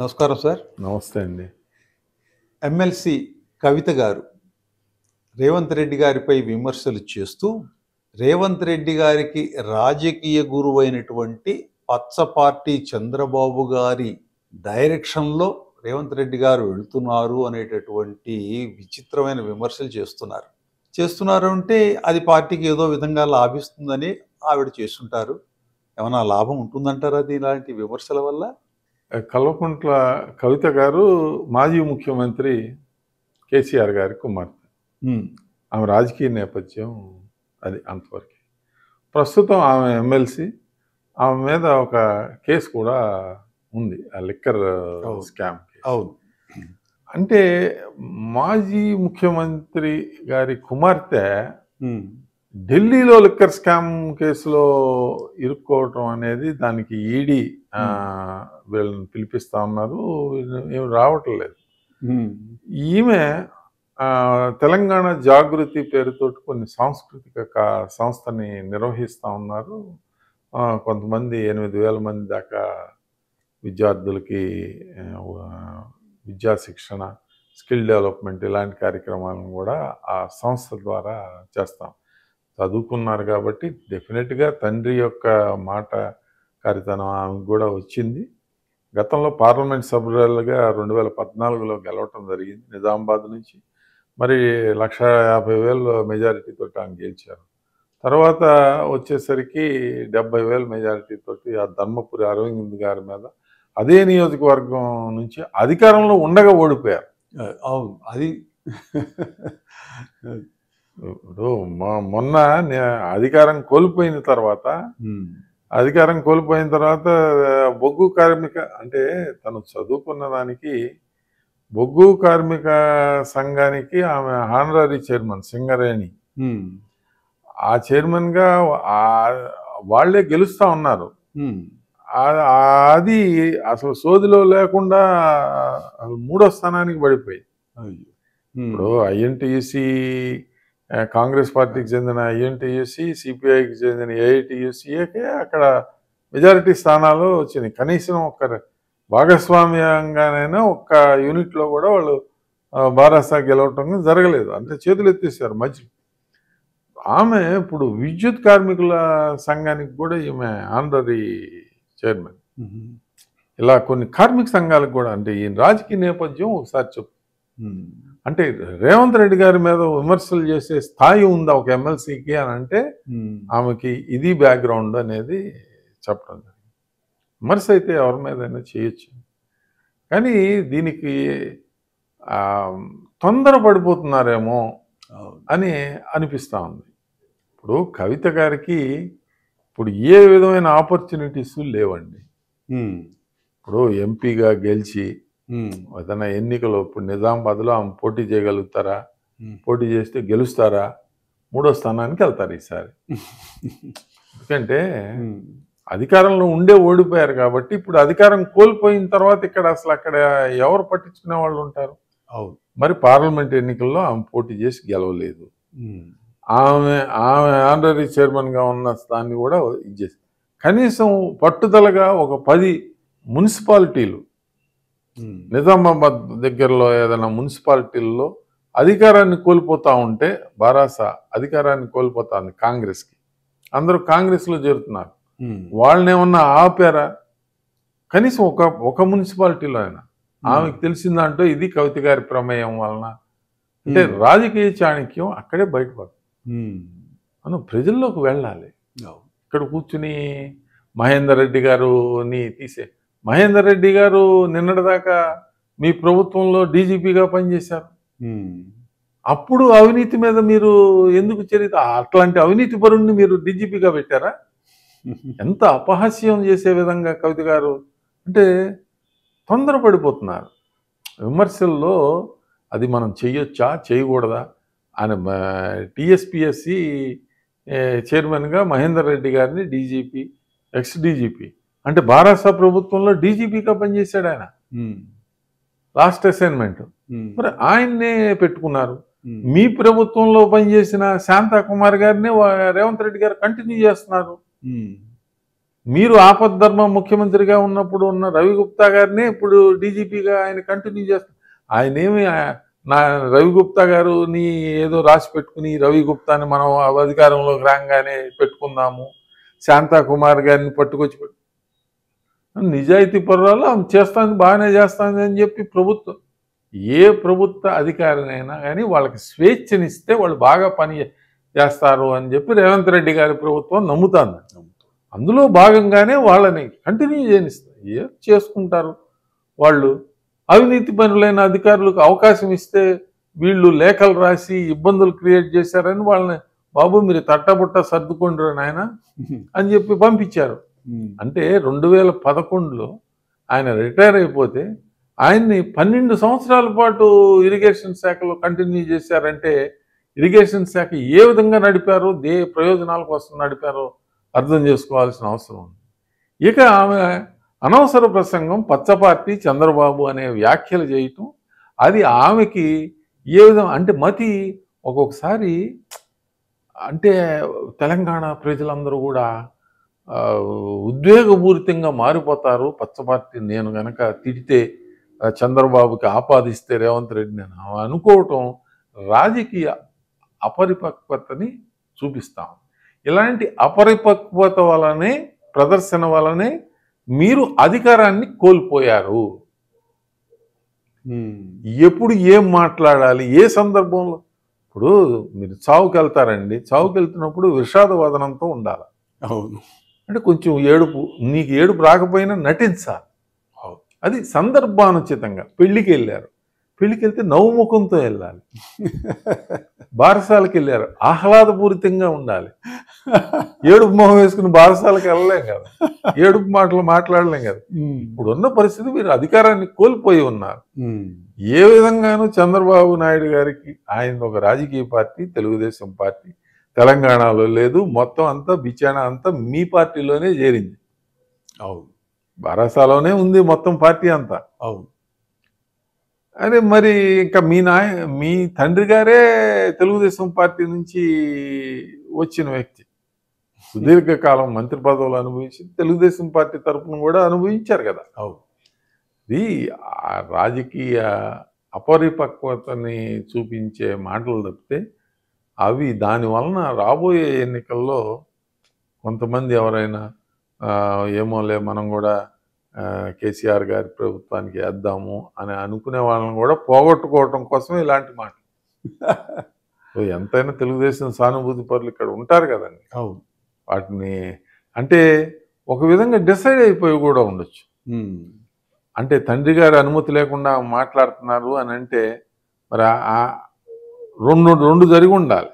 నమస్కారం సార్ నమస్తే అండి ఎమ్మెల్సీ కవిత గారు రేవంత్ రెడ్డి గారిపై విమర్శలు చేస్తూ రేవంత్ రెడ్డి గారికి రాజకీయ గురువు అయినటువంటి పచ్చ పార్టీ చంద్రబాబు గారి డైరెక్షన్లో రేవంత్ రెడ్డి గారు వెళ్తున్నారు అనేటటువంటి విచిత్రమైన విమర్శలు చేస్తున్నారు చేస్తున్నారు అంటే అది పార్టీకి ఏదో విధంగా లాభిస్తుందని ఆవిడ చేస్తుంటారు ఏమైనా లాభం ఉంటుందంటారా దీని ఇలాంటి విమర్శల వల్ల కల్వకుంట్ల కవిత గారు మాజీ ముఖ్యమంత్రి కేసీఆర్ గారి కుమార్తె ఆమె రాజకీయ నేపథ్యం అది అంతవరకు ప్రస్తుతం ఆమె ఎమ్మెల్సీ ఆమె మీద ఒక కేసు కూడా ఉంది ఆ లిక్కర్ స్కామ్ అవును అంటే మాజీ ముఖ్యమంత్రి గారి కుమార్తె ఢిల్లీలో లిక్కర్ స్కామ్ కేసులో ఇరుక్కోవటం అనేది దానికి ఈడీ వీళ్ళని పిలిపిస్తా ఉన్నారు ఏమి రావటం లేదు ఈమె తెలంగాణ జాగృతి పేరుతో కొన్ని సాంస్కృతిక సంస్థని నిర్వహిస్తూ ఉన్నారు కొంతమంది ఎనిమిది వేల మంది దాకా విద్యార్థులకి విద్యా శిక్షణ స్కిల్ డెవలప్మెంట్ ఇలాంటి కార్యక్రమాలను కూడా ఆ సంస్థ ద్వారా చేస్తాం చదువుకున్నారు కాబట్టి డెఫినెట్గా తండ్రి యొక్క మాట కారితనం ఆమె కూడా వచ్చింది గతంలో పార్లమెంట్ సభ్యురాలుగా రెండు వేల పద్నాలుగులో గెలవటం జరిగింది నిజామాబాద్ నుంచి మరి లక్ష యాభై వేలు మెజారిటీతో ఆమె గెలిచారు తర్వాత వచ్చేసరికి డెబ్బై వేల మెజారిటీతో ఆ ధర్మపురి అరవింద్ గారి మీద అదే నియోజకవర్గం నుంచి అధికారంలో ఉండగా ఓడిపోయారు అవును అది ఇప్పుడు మొన్న అధికారం కోల్పోయిన తర్వాత అధికారం కోల్పోయిన తర్వాత బొగ్గు కార్మిక అంటే తను చదువుకున్న దానికి బొగ్గు కార్మిక సంఘానికి ఆమె హానరీ చైర్మన్ సింగరేణి ఆ చైర్మన్గా వాళ్లే గెలుస్తా ఉన్నారు అది అసలు సోదిలో లేకుండా మూడో స్థానానికి పడిపోయి ఇప్పుడు ఐఎన్టీసీ కాంగ్రెస్ పార్టీకి చెందిన ఐఎన్టీయూసీ సిపిఐకి చెందిన ఏఐటీయూసీఏకే అక్కడ మెజారిటీ స్థానాలు వచ్చినాయి కనీసం ఒక్క భాగస్వామ్యంగానైనా ఒక్క యూనిట్లో కూడా వాళ్ళు బారాసా గెలవటం జరగలేదు అంటే చేతులు ఎత్తేసారు మధ్య ఆమె ఇప్పుడు విద్యుత్ కార్మికుల సంఘానికి కూడా ఈమె ఆనరీ చైర్మన్ ఇలా కొన్ని కార్మిక సంఘాలకు కూడా అంటే ఈ రాజకీయ నేపథ్యం ఒకసారి చెప్పు అంటే రేవంత్ రెడ్డి గారి మీద విమర్శలు చేసే స్థాయి ఉందా ఒక ఎమ్మెల్సీకి అని అంటే hmm. ఆమెకి ఇది బ్యాక్గ్రౌండ్ అనేది చెప్పడం జరిగింది విమర్శ అయితే ఎవరి మీద చేయొచ్చు కానీ దీనికి తొందర పడిపోతున్నారేమో అని అనిపిస్తూ ఉంది ఇప్పుడు కవిత గారికి ఇప్పుడు ఏ విధమైన ఆపర్చునిటీస్ లేవండి hmm. ఇప్పుడు ఎంపీగా గెలిచి తన ఎన్నికలు ఇప్పుడు నిజామాబాద్లో ఆమె పోటీ చేయగలుగుతారా పోటీ చేస్తే గెలుస్తారా మూడో స్థానానికి వెళ్తారు ఈసారి ఎందుకంటే అధికారంలో ఉండే ఓడిపోయారు కాబట్టి ఇప్పుడు అధికారం కోల్పోయిన తర్వాత ఇక్కడ అసలు అక్కడ ఎవరు పట్టించుకునే వాళ్ళు ఉంటారు అవును మరి పార్లమెంట్ ఎన్నికల్లో ఆమె పోటీ చేసి గెలవలేదు ఆమె ఆమె ఆనరీ చైర్మన్గా ఉన్న స్థాన్ని కూడా ఇచ్చేసి కనీసం పట్టుదలగా ఒక పది మున్సిపాలిటీలు నిజామాబాద్ దగ్గరలో ఏదైనా మున్సిపాలిటీల్లో అధికారాన్ని కోల్పోతూ ఉంటే బారాస అధికారాన్ని కోల్పోతుంది కాంగ్రెస్కి అందరూ కాంగ్రెస్లో చేరుతున్నారు వాళ్ళనేమన్నా ఆపారా కనీసం ఒక ఒక మున్సిపాలిటీలో అయినా ఆమెకు తెలిసిందంటే ఇది కవిత గారి ప్రమేయం వలన అంటే రాజకీయ చాణక్యం అక్కడే బయటపడు మనం ప్రజల్లోకి వెళ్ళాలి ఇక్కడ కూర్చుని మహేందర్ రెడ్డి గారుని తీసే మహేందర్ రెడ్డి గారు నిన్నటిదాకా మీ ప్రభుత్వంలో డీజీపీగా పనిచేశారు అప్పుడు అవినీతి మీద మీరు ఎందుకు చరిత్ర అట్లాంటి అవినీతి పరుణ్ణి మీరు డీజీపీగా పెట్టారా ఎంత అపహాస్యం చేసే విధంగా కవిత గారు అంటే తొందరపడిపోతున్నారు విమర్శల్లో అది మనం చేయొచ్చా చేయకూడదా అని టీఎస్పిఎస్సి చైర్మన్గా మహేందర్ రెడ్డి గారిని డీజీపీ ఎక్స్ డీజీపీ అంటే భారత ప్రభుత్వంలో డీజీపీగా పనిచేశాడు ఆయన లాస్ట్ అసైన్మెంట్ మరి ఆయన్నే పెట్టుకున్నారు మీ ప్రభుత్వంలో పనిచేసిన శాంతా కుమార్ గారిని రేవంత్ రెడ్డి గారు కంటిన్యూ చేస్తున్నారు మీరు ఆపద్ధర్మ ముఖ్యమంత్రిగా ఉన్నప్పుడు ఉన్న రవి గుప్తా గారిని ఇప్పుడు డీజీపీగా ఆయన కంటిన్యూ చేస్తున్నారు ఆయన ఏమి నా రవి గుప్తా గారు నీ ఏదో రాసి పెట్టుకుని రవి గుప్తాని మనం అధికారంలోకి రాగానే పెట్టుకుందాము శాంతా కుమార్ గారిని పట్టుకొచ్చి నిజాయితీ పరురాలు ఆమె చేస్తాను బాగానే చేస్తాను అని చెప్పి ప్రభుత్వం ఏ ప్రభుత్వ అధికారినైనా కానీ వాళ్ళకి స్వేచ్ఛనిస్తే వాళ్ళు బాగా పని చేస్తారు అని చెప్పి రేవంత్ రెడ్డి గారి ప్రభుత్వం నమ్ముతాను అందులో భాగంగానే వాళ్ళని కంటిన్యూ చేయనిస్తారు ఏ చేసుకుంటారు వాళ్ళు అవినీతి పనులైన అధికారులకు అవకాశం ఇస్తే వీళ్ళు లేఖలు రాసి ఇబ్బందులు క్రియేట్ చేశారని వాళ్ళని బాబు మీరు తట్టబుట్ట సర్దుకుండ్రు నాయన అని చెప్పి పంపించారు అంటే రెండు వేల పదకొండులో ఆయన రిటైర్ అయిపోతే ఆయన్ని పన్నెండు సంవత్సరాల పాటు ఇరిగేషన్ శాఖలో కంటిన్యూ చేశారంటే ఇరిగేషన్ శాఖ ఏ విధంగా నడిపారో దే ప్రయోజనాల కోసం నడిపారో అర్థం చేసుకోవాల్సిన అవసరం ఉంది ఇక ఆమె అనవసర ప్రసంగం పచ్చపార్టీ చంద్రబాబు అనే వ్యాఖ్యలు చేయటం అది ఆమెకి ఏ విధం అంటే మతి ఒక్కొక్కసారి అంటే తెలంగాణ ప్రజలందరూ కూడా ఉద్వేగపూరితంగా మారిపోతారు పచ్చపార్టీ నేను గనక తిడితే చంద్రబాబుకి ఆపాదిస్తే రేవంత్ రెడ్డి నేను అనుకోవటం రాజకీయ అపరిపక్వతని చూపిస్తాం ఇలాంటి అపరిపక్వత వలనే ప్రదర్శన వలనే మీరు అధికారాన్ని కోల్పోయారు ఎప్పుడు ఏం మాట్లాడాలి ఏ సందర్భంలో ఇప్పుడు మీరు చావుకి వెళ్తారండి చావుకి వెళ్తున్నప్పుడు విషాద వదనంతో ఉండాలి అవును అంటే కొంచెం ఏడుపు నీకు ఏడుపు రాకపోయినా నటించాలి అది సందర్భానుచితంగా పెళ్ళికి వెళ్ళారు పెళ్ళికి వెళ్తే నవ్వుముఖంతో వెళ్ళాలి బారసాలకు వెళ్ళారు ఆహ్లాదపూరితంగా ఉండాలి ఏడుపు మొహం వేసుకుని బారసాలకు వెళ్ళలేం కదా ఏడుపు మాటలు మాట్లాడలేం కదా ఇప్పుడున్న పరిస్థితి మీరు అధికారాన్ని కోల్పోయి ఉన్నారు ఏ విధంగానూ చంద్రబాబు నాయుడు గారికి ఆయన ఒక రాజకీయ పార్టీ తెలుగుదేశం పార్టీ తెలంగాణలో లేదు మొత్తం అంతా బిచానా అంతా మీ పార్టీలోనే చేరింది అవును భరోసాలోనే ఉంది మొత్తం పార్టీ అంతా అవును అరే మరి ఇంకా మీ నాయ మీ తండ్రి గారే తెలుగుదేశం పార్టీ నుంచి వచ్చిన వ్యక్తి సుదీర్ఘకాలం మంత్రి పదవులు అనుభవించి తెలుగుదేశం పార్టీ తరఫున కూడా అనుభవించారు కదా అవును ఇది రాజకీయ అపరిపక్వతని చూపించే మాటలు తప్పితే అవి దానివలన రాబోయే ఎన్నికల్లో కొంతమంది ఎవరైనా ఏమోలే మనం కూడా కేసీఆర్ గారి ప్రభుత్వానికి వేద్దాము అని అనుకునే వాళ్ళని కూడా పోగొట్టుకోవటం కోసం ఇలాంటి మాట ఎంతైనా తెలుగుదేశం సానుభూతి పరులు ఇక్కడ ఉంటారు కదండి అవును వాటిని అంటే ఒక విధంగా డిసైడ్ అయిపోయి కూడా ఉండొచ్చు అంటే తండ్రి గారు అనుమతి లేకుండా మాట్లాడుతున్నారు అని అంటే మరి రెండు రెండు జరిగి ఉండాలి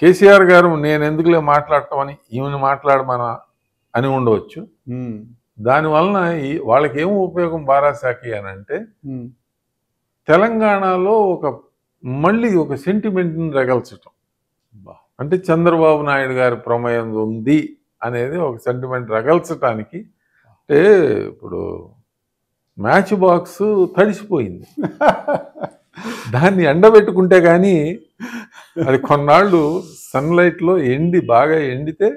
కేసీఆర్ గారు నేను ఎందుకులే మాట్లాడటం అని ఈమెను మాట్లాడమనా అని ఉండవచ్చు దానివలన వాళ్ళకి ఏం ఉపయోగం బారాసాకి అని అంటే తెలంగాణలో ఒక మళ్ళీ ఒక సెంటిమెంట్ని రగల్చటం అంటే చంద్రబాబు నాయుడు గారి ప్రమేయం ఉంది అనేది ఒక సెంటిమెంట్ రగల్చటానికి అంటే ఇప్పుడు మ్యాచ్ బాక్స్ తడిసిపోయింది దాన్ని ఎండబెట్టుకుంటే కానీ అది కొన్నాళ్ళు సన్లైట్లో ఎండి బాగా ఎండితే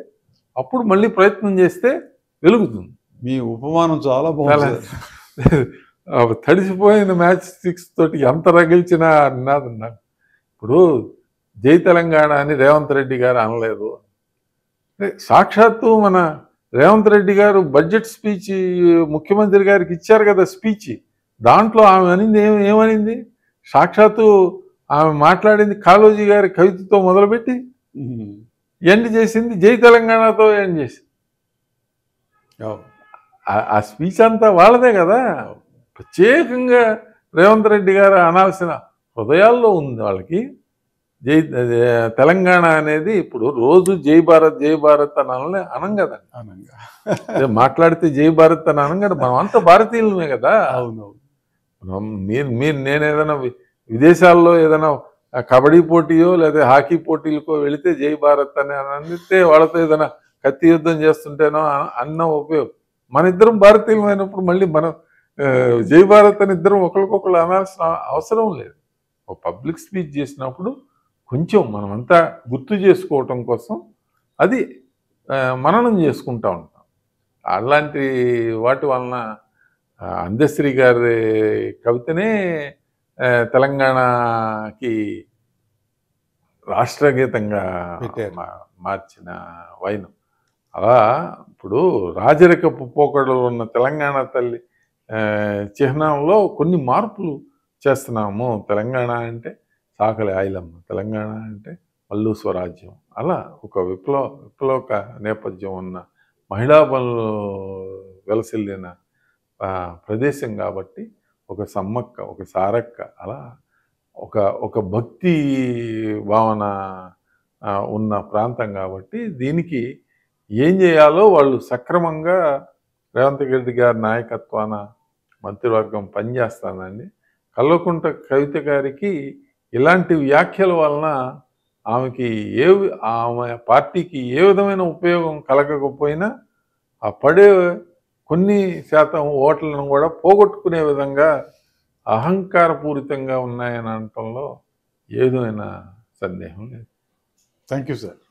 అప్పుడు మళ్ళీ ప్రయత్నం చేస్తే వెలుగుతుంది మీ ఉపమానం చాలా బాగుంది తడిసిపోయిన మ్యాచ్ సిక్స్ తోటి ఎంత రగిల్చినా అన్నది నాకు ఇప్పుడు జై తెలంగాణ అని రేవంత్ రెడ్డి గారు అనలేదు సాక్షాత్తు మన రేవంత్ రెడ్డి గారు బడ్జెట్ స్పీచ్ ముఖ్యమంత్రి గారికి ఇచ్చారు కదా స్పీచ్ దాంట్లో ఆమె అనింది ఏమనింది సాక్షాత్తు ఆమె మాట్లాడింది కాళోజీ గారి కవితతో మొదలుపెట్టి ఎండ్ చేసింది జై తెలంగాణతో ఎండ్ చేసింది ఆ స్పీచ్ అంతా వాళ్ళదే కదా ప్రత్యేకంగా రేవంత్ రెడ్డి గారు అనాల్సిన హృదయాల్లో ఉంది వాళ్ళకి జై తెలంగాణ అనేది ఇప్పుడు రోజు జై భారత్ జై భారత్ అనాలని అనం కదా అనంగా మాట్లాడితే జై భారత్ అని అనం కదా మనం అంత భారతీయులమే కదా అవునవును మీరు మీరు నేను ఏదైనా విదేశాల్లో ఏదైనా కబడ్డీ పోటీయో లేదా హాకీ పోటీలకో వెళితే జై భారత్ అని అందితే వాళ్ళతో ఏదైనా కత్తి యుద్ధం చేస్తుంటేనో అన్న ఉపయోగం మన ఇద్దరం భారతీయులమైనప్పుడు మళ్ళీ మనం జై భారత్ అని ఇద్దరం ఒకరికొకరు అనాల్సిన అవసరం లేదు ఒక పబ్లిక్ స్పీచ్ చేసినప్పుడు కొంచెం మనమంతా గుర్తు చేసుకోవటం కోసం అది మననం చేసుకుంటా ఉంటాం అలాంటి వాటి వలన అందశ్రీ గారి కవితనే తెలంగాణకి రాష్ట్ర గీతంగా మార్చిన వైను అలా ఇప్పుడు రాజరికపు పోకడలో ఉన్న తెలంగాణ తల్లి చిహ్నంలో కొన్ని మార్పులు చేస్తున్నాము తెలంగాణ అంటే సాకలి ఆయిలమ్మ తెలంగాణ అంటే మల్లు స్వరాజ్యం అలా ఒక విప్లవ విప్లవక నేపథ్యం ఉన్న మహిళా పనులు వెలసిల్లిన ప్రదేశం కాబట్టి ఒక సమ్మక్క ఒక సారక్క అలా ఒక ఒక భక్తి భావన ఉన్న ప్రాంతం కాబట్టి దీనికి ఏం చేయాలో వాళ్ళు సక్రమంగా రేవంత్ రెడ్డి గారి నాయకత్వాన మంత్రివర్గం పనిచేస్తానండి కల్వకుంట కవిత గారికి ఇలాంటి వ్యాఖ్యల వలన ఆమెకి ఏ ఆమె పార్టీకి ఏ విధమైన ఉపయోగం కలగకపోయినా ఆ పడే కొన్ని శాతం ఓట్లను కూడా పోగొట్టుకునే విధంగా అహంకారపూరితంగా ఉన్నాయని అనటంలో ఏదైనా సందేహం లేదు థ్యాంక్ యూ సార్